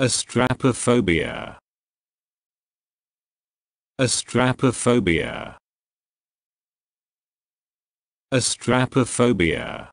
Astrapophobia. Astrapophobia. Astrapophobia.